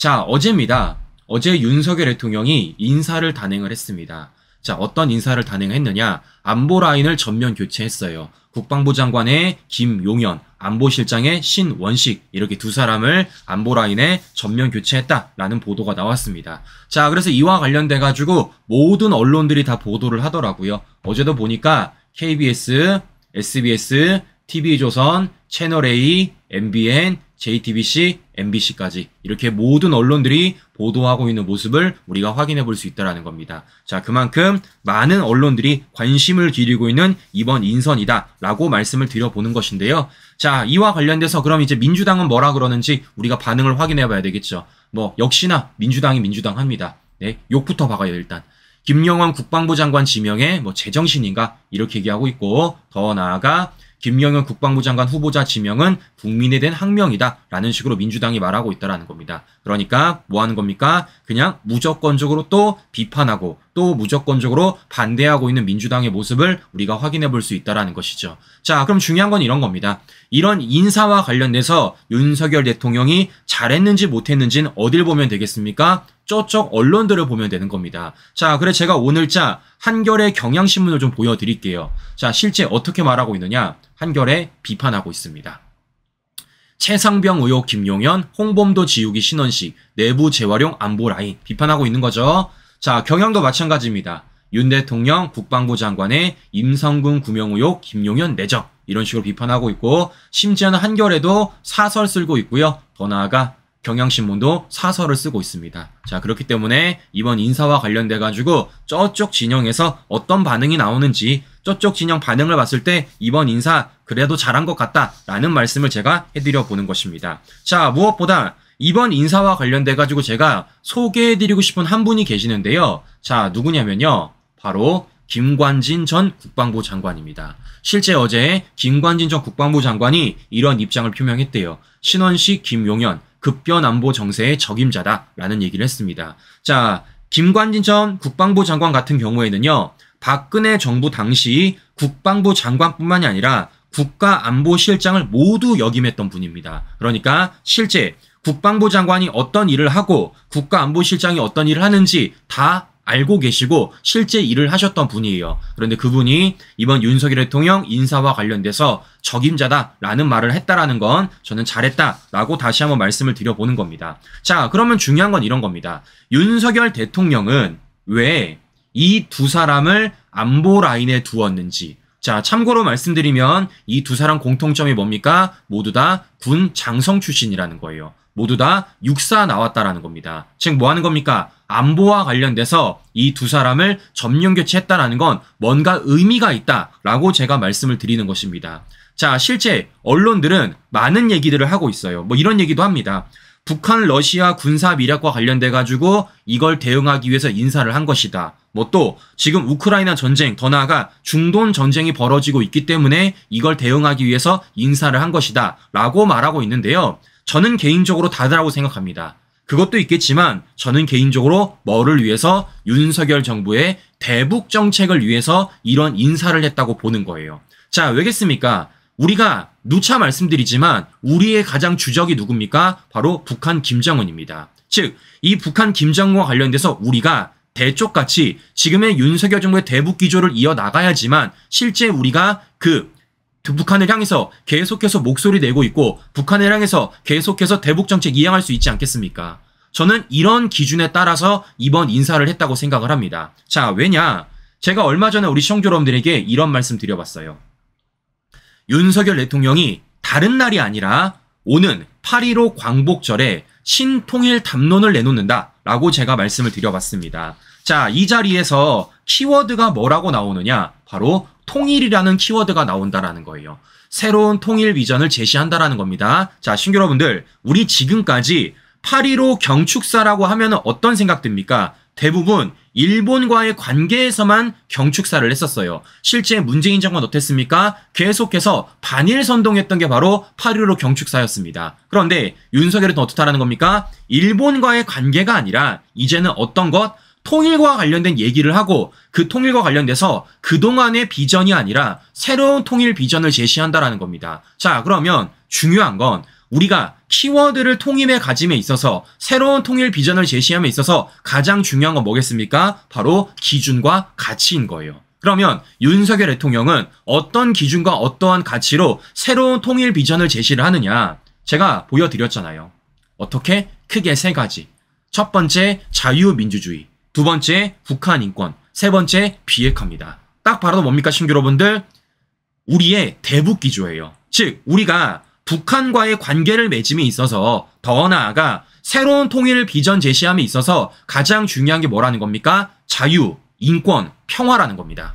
자, 어제입니다. 어제 윤석열 대통령이 인사를 단행을 했습니다. 자, 어떤 인사를 단행했느냐? 안보 라인을 전면 교체했어요. 국방부 장관의 김용현, 안보실장의 신원식 이렇게 두 사람을 안보 라인에 전면 교체했다라는 보도가 나왔습니다. 자, 그래서 이와 관련돼 가지고 모든 언론들이 다 보도를 하더라고요. 어제도 보니까 KBS, SBS, TV조선, 채널A, MBN, JTBC MBC까지 이렇게 모든 언론들이 보도하고 있는 모습을 우리가 확인해 볼 수 있다라는 겁니다. 자, 그만큼 많은 언론들이 관심을 기리고 있는 이번 인선이다라고 말씀을 드려보는 것인데요. 자, 이와 관련돼서 그럼 이제 민주당은 뭐라 그러는지 우리가 반응을 확인해 봐야 되겠죠. 뭐 역시나 민주당이 민주당 합니다. 네, 욕부터 박아요, 일단. 김영환 국방부 장관 지명에 뭐 제정신인가 이렇게 얘기하고 있고 더 나아가 김영현 국방부 장관 후보자 지명은 국민에 대한 항명이다라는 식으로 민주당이 말하고 있다라는 겁니다. 그러니까 뭐 하는 겁니까? 그냥 무조건적으로 또 비판하고 또 무조건적으로 반대하고 있는 민주당의 모습을 우리가 확인해 볼 수 있다라는 것이죠. 자, 그럼 중요한 건 이런 겁니다. 이런 인사와 관련돼서 윤석열 대통령이 잘했는지 못했는지는 어딜 보면 되겠습니까? 저쪽 언론들을 보면 되는 겁니다. 자, 그래 제가 오늘 자 한겨레 경향신문을 좀 보여드릴게요. 자, 실제 어떻게 말하고 있느냐? 한결에 비판하고 있습니다. 최상병 의혹 김용현, 홍범도 지우기 신원식, 내부 재활용 안보 라인 비판하고 있는 거죠. 자, 경영도 마찬가지입니다. 윤 대통령 국방부 장관의 임성근 구명 의혹 김용현 내정 이런 식으로 비판하고 있고 심지어는 한결에도 사설 쓰고 있고요. 더 나아가 경향신문도 사설을 쓰고 있습니다. 자, 그렇기 때문에 이번 인사와 관련돼 가지고 저쪽 진영에서 어떤 반응이 나오는지 저쪽 진영 반응을 봤을 때 이번 인사 그래도 잘한 것 같다라는 말씀을 제가 해드려 보는 것입니다. 자, 무엇보다 이번 인사와 관련돼 가지고 제가 소개해 드리고 싶은 한 분이 계시는데요. 자, 누구냐면요. 바로 김관진 전 국방부 장관입니다. 실제 어제 김관진 전 국방부 장관이 이런 입장을 표명했대요. 신원식 김용현 급변 안보 정세의 적임자다라는 얘기를 했습니다. 자, 김관진 전 국방부 장관 같은 경우에는요. 박근혜 정부 당시 국방부 장관뿐만이 아니라 국가안보실장을 모두 역임했던 분입니다. 그러니까 실제 국방부 장관이 어떤 일을 하고 국가안보실장이 어떤 일을 하는지 다 알고 계시고 실제 일을 하셨던 분이에요. 그런데 그분이 이번 윤석열 대통령 인사와 관련돼서 적임자다라는 말을 했다라는 건 저는 잘했다라고 다시 한번 말씀을 드려보는 겁니다. 자, 그러면 중요한 건 이런 겁니다. 윤석열 대통령은 왜 이두 사람을 안보 라인에 두었는지. 자, 참고로 말씀드리면 이 두 사람 공통점이 뭡니까? 모두 다 군 장성 출신이라는 거예요. 모두 다 육사 나왔다라는 겁니다. 즉, 뭐 하는 겁니까? 안보와 관련돼서 이 두 사람을 점령 교체했다라는 건 뭔가 의미가 있다라고 제가 말씀을 드리는 것입니다. 자, 실제 언론들은 많은 얘기들을 하고 있어요. 뭐 이런 얘기도 합니다. 북한 러시아 군사 미략과 관련돼 가지고 이걸 대응하기 위해서 인사를 한 것이다. 뭐또 지금 우크라이나 전쟁 더 나아가 중돈 전쟁이 벌어지고 있기 때문에 이걸 대응하기 위해서 인사를 한 것이다 라고 말하고 있는데요. 저는 개인적으로 다르다고 생각합니다. 그것도 있겠지만 저는 개인적으로 뭐를 위해서 윤석열 정부의 대북 정책을 위해서 이런 인사를 했다고 보는 거예요. 자, 왜겠습니까? 우리가 누차 말씀드리지만 우리의 가장 주적이 누굽니까? 바로 북한 김정은입니다. 즉, 이 북한 김정은과 관련돼서 우리가 대쪽같이 지금의 윤석열 정부의 대북 기조를 이어나가야지만 실제 우리가 그 북한을 향해서 계속해서 목소리 내고 있고 북한을 향해서 계속해서 대북 정책 이행할 수 있지 않겠습니까? 저는 이런 기준에 따라서 이번 인사를 했다고 생각을 합니다. 자, 왜냐? 제가 얼마 전에 우리 시청자 여러분들에게 이런 말씀 드려봤어요. 윤석열 대통령이 다른 날이 아니라 오는 8.15 광복절에 신통일 담론을 내놓는다 라고 제가 말씀을 드려봤습니다. 자, 이 자리에서 키워드가 뭐라고 나오느냐? 바로 통일이라는 키워드가 나온다라는 거예요. 새로운 통일 비전을 제시한다라는 겁니다. 자, 신규 여러분들, 우리 지금까지 8.15 경축사라고 하면 어떤 생각 듭니까? 대부분 일본과의 관계에서만 경축사를 했었어요. 실제 문재인 정권 어땠습니까? 계속해서 반일 선동했던 게 바로 8.15 경축사였습니다. 그런데 윤석열은 어떻다라는 겁니까? 일본과의 관계가 아니라 이제는 어떤 것? 통일과 관련된 얘기를 하고 그 통일과 관련돼서 그동안의 비전이 아니라 새로운 통일 비전을 제시한다라는 겁니다. 자, 그러면 중요한 건 우리가 키워드를 통일에 가짐에 있어서 새로운 통일 비전을 제시함에 있어서 가장 중요한 건 뭐겠습니까? 바로 기준과 가치인 거예요. 그러면 윤석열 대통령은 어떤 기준과 어떠한 가치로 새로운 통일 비전을 제시를 하느냐? 제가 보여드렸잖아요. 어떻게? 크게 세 가지. 첫 번째, 자유민주주의. 두 번째 북한 인권, 세 번째 비핵화입니다. 딱 봐도 뭡니까 신규 여러분들? 우리의 대북 기조예요. 즉 우리가 북한과의 관계를 맺음에 있어서 더 나아가 새로운 통일 을 비전 제시함에 있어서 가장 중요한 게 뭐라는 겁니까? 자유, 인권, 평화라는 겁니다.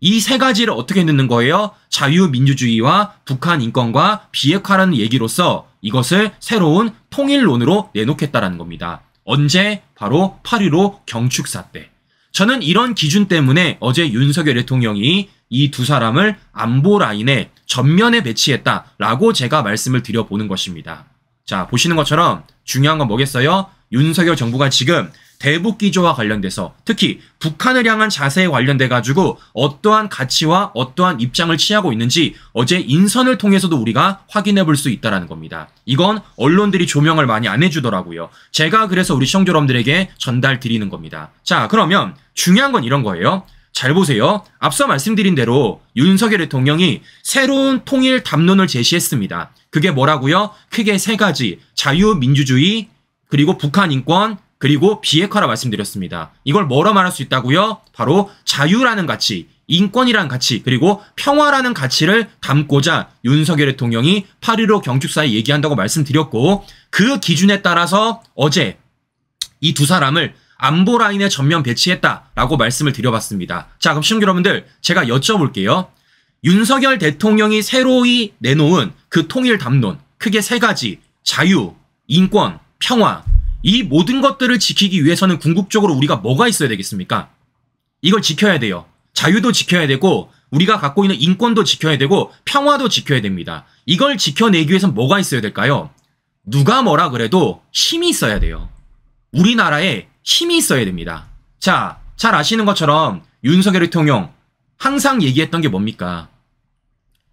이 세 가지를 어떻게 넣는 거예요? 자유민주주의와 북한 인권과 비핵화라는 얘기로서 이것을 새로운 통일론으로 내놓겠다라는 겁니다. 언제? 바로 8.15 경축사 때. 저는 이런 기준 때문에 어제 윤석열 대통령이 이 두 사람을 안보 라인에 전면에 배치했다라고 제가 말씀을 드려보는 것입니다. 자, 보시는 것처럼 중요한 건 뭐겠어요? 윤석열 정부가 지금 대북 기조와 관련돼서 특히 북한을 향한 자세에 관련돼 가지고 어떠한 가치와 어떠한 입장을 취하고 있는지 어제 인선을 통해서도 우리가 확인해 볼 수 있다라는 겁니다. 이건 언론들이 조명을 많이 안 해주더라고요. 제가 그래서 우리 시청자 여러분들에게 전달 드리는 겁니다. 자 그러면 중요한 건 이런 거예요. 잘 보세요. 앞서 말씀드린 대로 윤석열 대통령이 새로운 통일 담론을 제시했습니다. 그게 뭐라고요? 크게 세 가지. 자유민주주의, 그리고 북한 인권, 그리고 비핵화라 말씀드렸습니다. 이걸 뭐라 말할 수 있다고요? 바로 자유라는 가치, 인권이라는 가치, 그리고 평화라는 가치를 담고자 윤석열 대통령이 8.15 경축사에 얘기한다고 말씀드렸고 그 기준에 따라서 어제 이 두 사람을 안보 라인에 전면 배치했다라고 말씀을 드려봤습니다. 자, 그럼 시청자 여러분들 제가 여쭤볼게요. 윤석열 대통령이 새로이 내놓은 그 통일 담론 크게 세 가지 자유, 인권, 평화 이 모든 것들을 지키기 위해서는 궁극적으로 우리가 뭐가 있어야 되겠습니까? 이걸 지켜야 돼요. 자유도 지켜야 되고 우리가 갖고 있는 인권도 지켜야 되고 평화도 지켜야 됩니다. 이걸 지켜내기 위해서 뭐가 있어야 될까요? 누가 뭐라 그래도 힘이 있어야 돼요. 우리나라에 힘이 있어야 됩니다. 자, 잘 아시는 것처럼 윤석열 대통령 항상 얘기했던 게 뭡니까?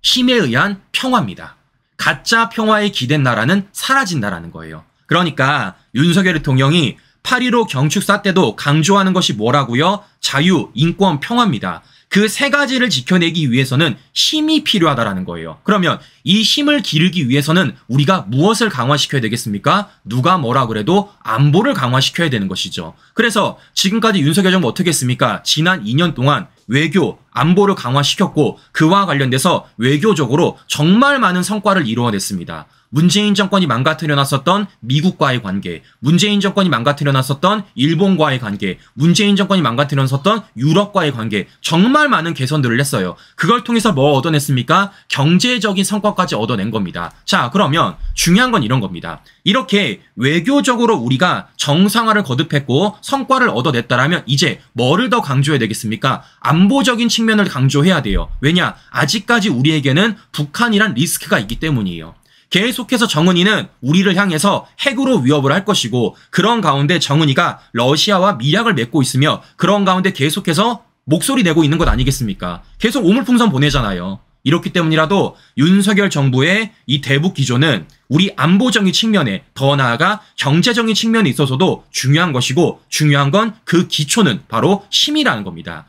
힘에 의한 평화입니다. 가짜 평화에 기댄 나라는 사라진다라는 거예요. 그러니까 윤석열 대통령이 8.15 경축사 때도 강조하는 것이 뭐라고요? 자유, 인권, 평화입니다. 그 세 가지를 지켜내기 위해서는 힘이 필요하다라는 거예요. 그러면 이 힘을 기르기 위해서는 우리가 무엇을 강화시켜야 되겠습니까? 누가 뭐라 그래도 안보를 강화시켜야 되는 것이죠. 그래서 지금까지 윤석열 정부 어떻게 했습니까? 지난 2년 동안 외교, 안보를 강화시켰고 그와 관련돼서 외교적으로 정말 많은 성과를 이루어냈습니다. 문재인 정권이 망가뜨려 놨었던 미국과의 관계, 문재인 정권이 망가뜨려 놨었던 일본과의 관계, 문재인 정권이 망가뜨려 놨었던 유럽과의 관계, 정말 많은 개선들을 했어요. 그걸 통해서 뭐 얻어냈습니까? 경제적인 성과까지 얻어낸 겁니다. 자, 그러면 중요한 건 이런 겁니다. 이렇게 외교적으로 우리가 정상화를 거듭했고 성과를 얻어냈다라면 이제 뭐를 더 강조해야 되겠습니까? 안보적인 측면 측면을 강조해야 돼요. 왜냐? 아직까지 우리에게는 북한이란 리스크가 있기 때문이에요. 계속해서 정은이는 우리를 향해서 핵으로 위협을 할 것이고 그런 가운데 정은이가 러시아와 밀약을 맺고 있으며 그런 가운데 계속해서 목소리 내고 있는 것 아니겠습니까? 계속 오물풍선 보내잖아요. 이렇기 때문이라도 윤석열 정부의 이 대북 기조는 우리 안보적인 측면에 더 나아가 경제적인 측면에 있어서도 중요한 것이고 중요한 건 그 기초는 바로 힘이라는 겁니다.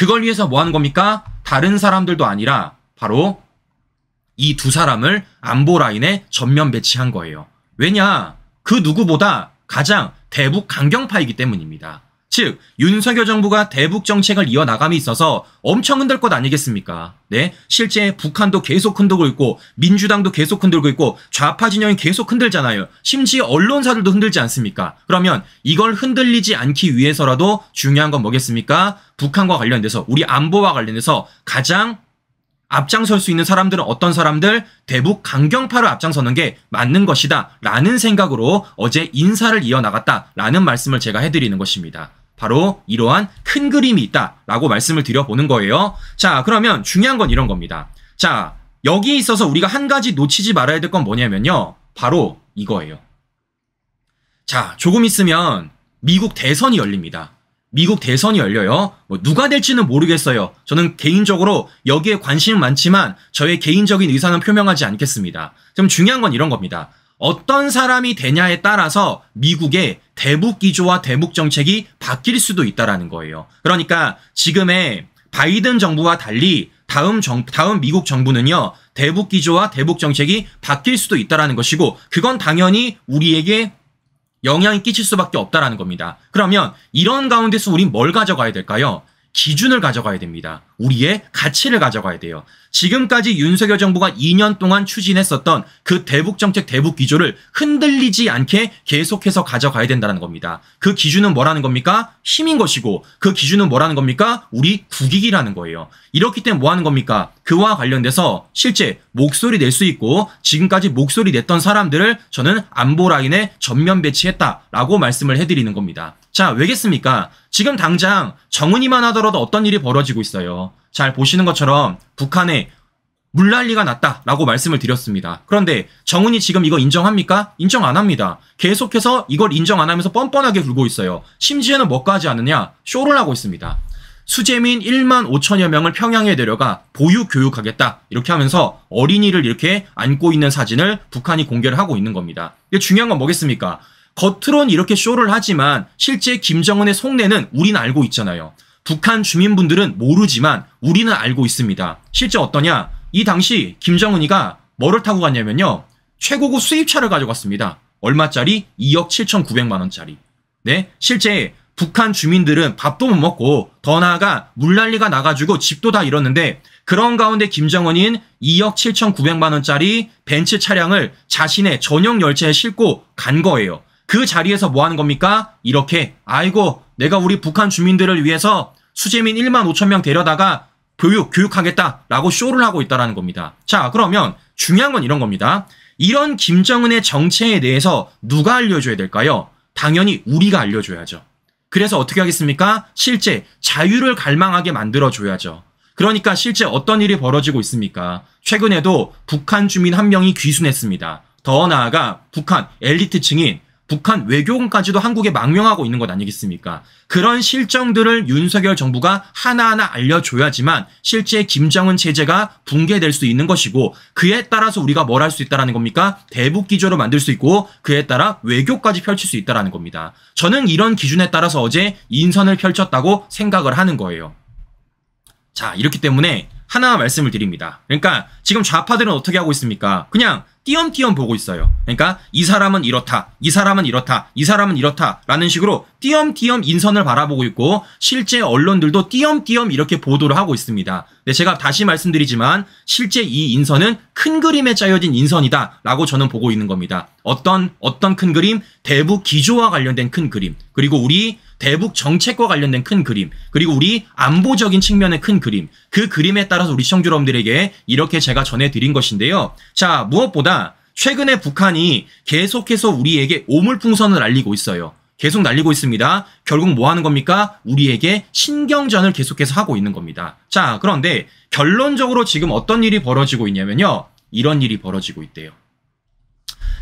그걸 위해서 뭐 하는 겁니까? 다른 사람들도 아니라 바로 이 두 사람을 안보 라인에 전면 배치한 거예요. 왜냐? 그 누구보다 가장 대북 강경파이기 때문입니다. 즉 윤석열 정부가 대북 정책을 이어나감에 있어서 엄청 흔들 것 아니겠습니까? 네, 실제 북한도 계속 흔들고 있고 민주당도 계속 흔들고 있고 좌파 진영이 계속 흔들잖아요. 심지어 언론사들도 흔들지 않습니까? 그러면 이걸 흔들리지 않기 위해서라도 중요한 건 뭐겠습니까? 북한과 관련돼서 우리 안보와 관련돼서 가장 앞장설 수 있는 사람들은 어떤 사람들? 대북 강경파로 앞장서는 게 맞는 것이다. 라는 생각으로 어제 인사를 이어나갔다. 라는 말씀을 제가 해드리는 것입니다. 바로 이러한 큰 그림이 있다라고 말씀을 드려보는 거예요. 자, 그러면 중요한 건 이런 겁니다. 자, 여기 에 있어서 우리가 한 가지 놓치지 말아야 될 건 뭐냐면요. 바로 이거예요. 자, 조금 있으면 미국 대선이 열립니다. 미국 대선이 열려요. 뭐 누가 될지는 모르겠어요. 저는 개인적으로 여기에 관심은 많지만 저의 개인적인 의사는 표명하지 않겠습니다. 좀 중요한 건 이런 겁니다. 어떤 사람이 되냐에 따라서 미국의 대북 기조와 대북 정책이 바뀔 수도 있다라는 거예요. 그러니까 지금의 바이든 정부와 달리 다음 정 다음 미국 정부는요 대북 기조와 대북 정책이 바뀔 수도 있다라는 것이고 그건 당연히 우리에게 영향이 끼칠 수밖에 없다라는 겁니다. 그러면 이런 가운데서 우린 뭘 가져가야 될까요? 기준을 가져가야 됩니다. 우리의 가치를 가져가야 돼요. 지금까지 윤석열 정부가 2년 동안 추진했었던 그 대북 정책 대북 기조를 흔들리지 않게 계속해서 가져가야 된다는 겁니다. 그 기준은 뭐라는 겁니까? 힘인 것이고 그 기준은 뭐라는 겁니까? 우리 국익이라는 거예요. 이렇기 때문에 뭐 하는 겁니까? 그와 관련돼서 실제 목소리 낼 수 있고 지금까지 목소리 냈던 사람들을 저는 안보 라인에 전면 배치했다라고 말씀을 해드리는 겁니다. 자, 왜겠습니까? 지금 당장 정은이만 하더라도 어떤 일이 벌어지고 있어요. 잘 보시는 것처럼 북한에 물난리가 났다라고 말씀을 드렸습니다. 그런데 정훈이 지금 이거 인정합니까? 인정 안 합니다. 계속해서 이걸 인정 안 하면서 뻔뻔하게 굴고 있어요. 심지어는 뭐까지 하느냐? 쇼를 하고 있습니다. 수재민 1만 5천여 명을 평양에 데려가 보육 교육하겠다 이렇게 하면서 어린이를 이렇게 안고 있는 사진을 북한이 공개를 하고 있는 겁니다. 이게 중요한 건 뭐겠습니까? 겉으론 이렇게 쇼를 하지만 실제 김정은의 속내는 우리는 알고 있잖아요. 북한 주민분들은 모르지만 우리는 알고 있습니다. 실제 어떠냐? 이 당시 김정은이가 뭐를 타고 갔냐면요. 최고급 수입차를 가져갔습니다. 얼마짜리? 2억 7,900만 원짜리. 네, 실제 북한 주민들은 밥도 못 먹고 더 나아가 물난리가 나가지고 집도 다 잃었는데 그런 가운데 김정은인 2억 7,900만 원짜리 벤츠 차량을 자신의 전용 열차에 싣고 간 거예요. 그 자리에서 뭐 하는 겁니까? 이렇게 아이고 내가 우리 북한 주민들을 위해서 수재민 1만 5천 명 데려다가 교육, 교육하겠다라고 쇼를 하고 있다라는 겁니다. 자, 그러면 중요한 건 이런 겁니다. 이런 김정은의 정체에 대해서 누가 알려줘야 될까요? 당연히 우리가 알려줘야죠. 그래서 어떻게 하겠습니까? 실제 자유를 갈망하게 만들어줘야죠. 그러니까 실제 어떤 일이 벌어지고 있습니까? 최근에도 북한 주민 한 명이 귀순했습니다. 더 나아가 북한 엘리트층인 북한 외교군까지도 한국에 망명하고 있는 것 아니겠습니까? 그런 실정들을 윤석열 정부가 하나하나 알려줘야지만 실제 김정은 체제가 붕괴될 수 있는 것이고 그에 따라서 우리가 뭘 할 수있다는 겁니까? 대북 기조를 만들 수 있고 그에 따라 외교까지 펼칠 수있다는 겁니다. 저는 이런 기준에 따라서 어제 인선을 펼쳤다고 생각을 하는 거예요. 자, 이렇기 때문에 하나 말씀을 드립니다. 그러니까 지금 좌파들은 어떻게 하고 있습니까? 그냥 띄엄띄엄 보고 있어요. 그러니까 이 사람은 이렇다, 이 사람은 이렇다, 이 사람은 이렇다라는 식으로 띄엄띄엄 인선을 바라보고 있고 실제 언론들도 띄엄띄엄 이렇게 보도를 하고 있습니다. 근데 제가 다시 말씀드리지만 실제 이 인선은 큰 그림에 짜여진 인선이다라고 저는 보고 있는 겁니다. 어떤 어떤 큰 그림, 대북 기조와 관련된 큰 그림, 그리고 우리 대북 정책과 관련된 큰 그림, 그리고 우리 안보적인 측면의 큰 그림, 그 그림에 따라서 우리 시청자 여러분들에게 이렇게 제가 전해드린 것인데요. 자, 무엇보다 최근에 북한이 계속해서 우리에게 오물풍선을 날리고 있어요. 계속 날리고 있습니다. 결국 뭐 하는 겁니까? 우리에게 신경전을 계속해서 하고 있는 겁니다. 자, 그런데 결론적으로 지금 어떤 일이 벌어지고 있냐면요. 이런 일이 벌어지고 있대요.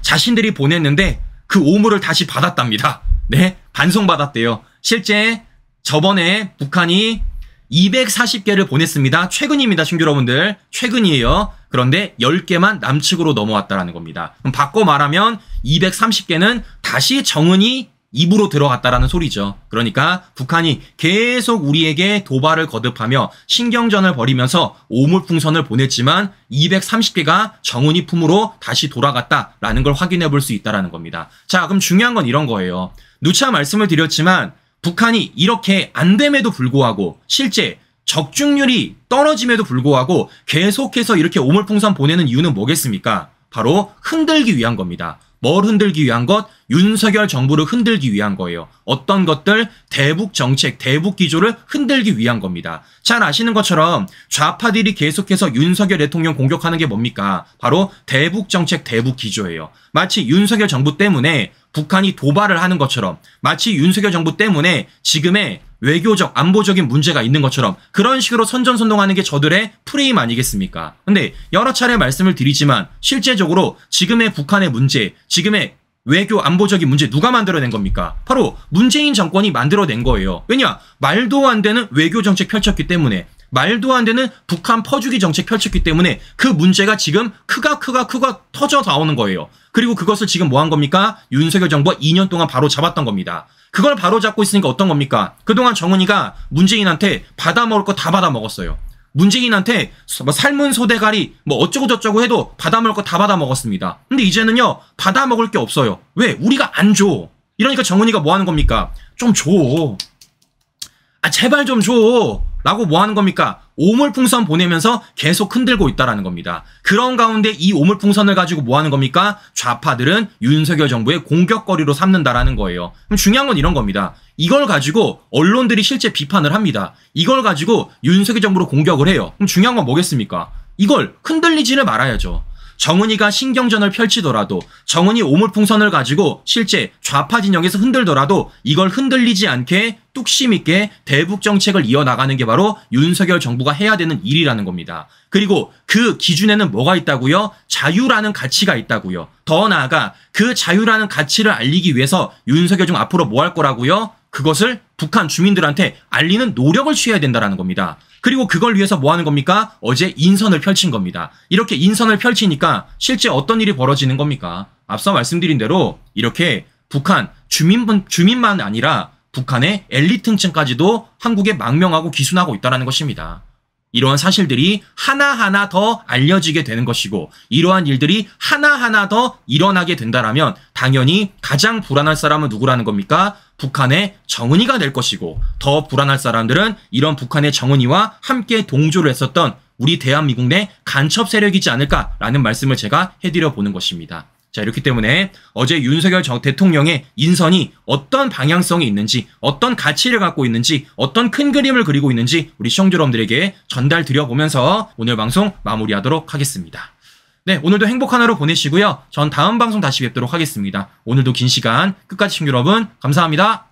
자신들이 보냈는데 그 오물을 다시 받았답니다. 네? 반송받았대요. 실제 저번에 북한이 240개를 보냈습니다. 최근입니다, 신규 여러분들. 최근이에요. 그런데 10개만 남측으로 넘어왔다라는 겁니다. 그럼 바꿔 말하면 230개는 다시 정은이 입으로 들어갔다라는 소리죠. 그러니까 북한이 계속 우리에게 도발을 거듭하며 신경전을 벌이면서 오물풍선을 보냈지만 230개가 정은이 품으로 다시 돌아갔다라는 걸 확인해 볼 수 있다라는 겁니다. 자, 그럼 중요한 건 이런 거예요. 누차 말씀을 드렸지만 북한이 이렇게 안 됨에도 불구하고 실제 적중률이 떨어짐에도 불구하고 계속해서 이렇게 오물풍선 보내는 이유는 뭐겠습니까? 바로 흔들기 위한 겁니다. 뭘 흔들기 위한 것? 윤석열 정부를 흔들기 위한 거예요. 어떤 것들? 대북 정책, 대북 기조를 흔들기 위한 겁니다. 잘 아시는 것처럼 좌파들이 계속해서 윤석열 대통령 공격하는 게 뭡니까? 바로 대북 정책, 대북 기조예요. 마치 윤석열 정부 때문에 북한이 도발을 하는 것처럼 마치 윤석열 정부 때문에 지금의 외교적, 안보적인 문제가 있는 것처럼 그런 식으로 선전선동하는 게 저들의 프레임 아니겠습니까? 근데 여러 차례 말씀을 드리지만 실제적으로 지금의 북한의 문제, 지금의 외교 안보적인 문제 누가 만들어낸 겁니까? 바로 문재인 정권이 만들어낸 거예요. 왜냐? 말도 안 되는 외교 정책 펼쳤기 때문에 말도 안 되는 북한 퍼주기 정책 펼쳤기 때문에 그 문제가 지금 크가 크가 크가 터져 나오는 거예요. 그리고 그것을 지금 뭐 한 겁니까? 윤석열 정부가 2년 동안 바로 잡았던 겁니다. 그걸 바로 잡고 있으니까 어떤 겁니까? 그동안 정은이가 문재인한테 받아먹을 거 다 받아먹었어요. 문재인한테 뭐 삶은 소대가리 뭐 어쩌고저쩌고 해도 받아먹을 거 다 받아먹었습니다. 근데 이제는요 받아먹을 게 없어요. 왜? 우리가 안 줘. 이러니까 정은이가 뭐 하는 겁니까? 좀 줘. 아 제발 좀 줘. 라고 뭐 하는 겁니까? 오물풍선 보내면서 계속 흔들고 있다라는 겁니다. 그런 가운데 이 오물풍선을 가지고 뭐 하는 겁니까? 좌파들은 윤석열 정부의 공격거리로 삼는다라는 거예요. 그럼 중요한 건 이런 겁니다. 이걸 가지고 언론들이 실제 비판을 합니다. 이걸 가지고 윤석열 정부로 공격을 해요. 그럼 중요한 건 뭐겠습니까? 이걸 흔들리지는 말아야죠. 정은이가 신경전을 펼치더라도 정은이 오물풍선을 가지고 실제 좌파 진영에서 흔들더라도 이걸 흔들리지 않게 뚝심 있게 대북 정책을 이어나가는 게 바로 윤석열 정부가 해야 되는 일이라는 겁니다. 그리고 그 기준에는 뭐가 있다고요? 자유라는 가치가 있다고요. 더 나아가 그 자유라는 가치를 알리기 위해서 윤석열 중 앞으로 뭐 할 거라고요? 그것을 북한 주민들한테 알리는 노력을 취해야 된다라는 겁니다. 그리고 그걸 위해서 뭐 하는 겁니까? 어제 인선을 펼친 겁니다. 이렇게 인선을 펼치니까 실제 어떤 일이 벌어지는 겁니까? 앞서 말씀드린 대로 이렇게 북한 주민분 주민만 아니라 북한의 엘리트층까지도 한국에 망명하고 기순하고 있다는 것입니다. 이러한 사실들이 하나하나 더 알려지게 되는 것이고 이러한 일들이 하나하나 더 일어나게 된다라면 당연히 가장 불안할 사람은 누구라는 겁니까? 북한의 정은이가 될 것이고 더 불안할 사람들은 이런 북한의 정은이와 함께 동조를 했었던 우리 대한민국 내 간첩 세력이지 않을까라는 말씀을 제가 해드려 보는 것입니다. 자, 이렇기 때문에 어제 윤석열 대통령의 인선이 어떤 방향성이 있는지, 어떤 가치를 갖고 있는지, 어떤 큰 그림을 그리고 있는지 우리 시청자 여러분들에게 전달 드려보면서 오늘 방송 마무리하도록 하겠습니다. 네, 오늘도 행복한 하루 보내시고요. 전 다음 방송 다시 뵙도록 하겠습니다. 오늘도 긴 시간 끝까지 시청 여러분 감사합니다.